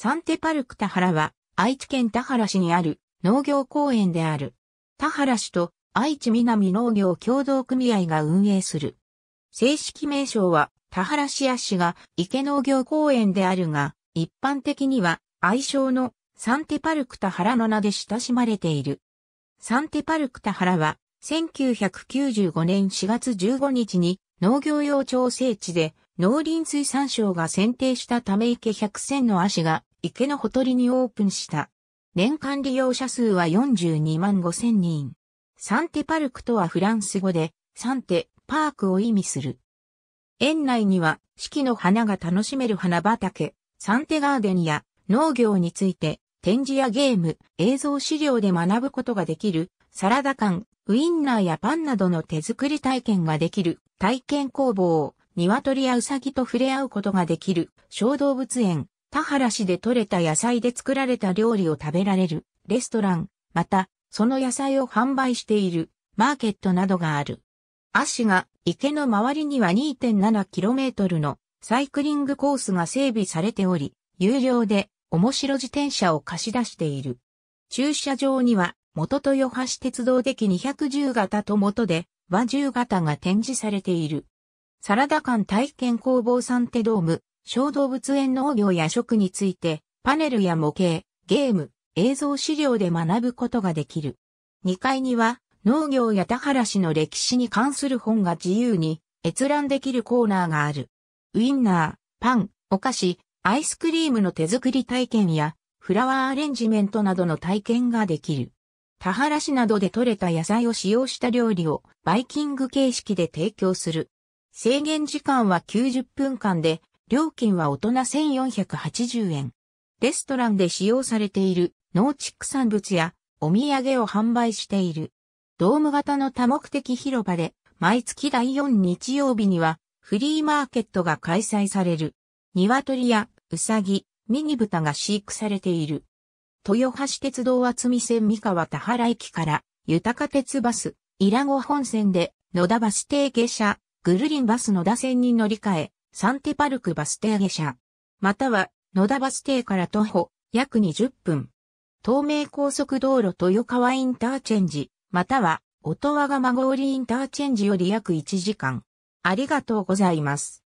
サンテパルク田原は愛知県田原市にある農業公園である。田原市と愛知南農業協同組合が運営する。正式名称は田原市や市が池農業公園であるが、一般的には愛称のサンテパルク田原の名で親しまれている。サンテパルク田原は1995年4月15日に農業用調整地で農林水産省が選定したため池100選の足が池のほとりにオープンした。年間利用者数は42万5千人。サンテパルクとはフランス語で、サンテ、パークを意味する。園内には四季の花が楽しめる花畑、サンテガーデンや農業について展示やゲーム、映像資料で学ぶことができるサラダ館、ウインナーやパンなどの手作り体験ができる体験工房、鶏やウサギと触れ合うことができる小動物園、田原市で採れた野菜で作られた料理を食べられるレストラン、また、その野菜を販売しているマーケットなどがある。足が池の周りには 2.7km のサイクリングコースが整備されており、有料で面白自転車を貸し出している。駐車場には元豊橋鉄道的210型と元で和10型が展示されている。サラダ館体験工房サンテドーム小動物園農業や食について、パネルや模型、ゲーム、映像資料で学ぶことができる。2階には、農業や田原市の歴史に関する本が自由に閲覧できるコーナーがある。ウインナー、パン、お菓子、アイスクリームの手作り体験や、フラワーアレンジメントなどの体験ができる。田原市などで採れた野菜を使用した料理をバイキング形式で提供する。制限時間は90分間で料金は大人1480円。レストランで使用されている農畜産物やお土産を販売している。ドーム型の多目的広場で毎月第4日曜日にはフリーマーケットが開催される。鶏やウサギ、ミニ豚が飼育されている。豊橋鉄道厚見線三河田原駅から豊鉄バス、伊良湖本線で野田バス停下車、ぐるりんバス野田線に乗り換え、サンテパルクバス停下車。または、野田バス停から徒歩、約20分。東名高速道路豊川インターチェンジ、または、音羽釜郡インターチェンジより約1時間。ありがとうございます。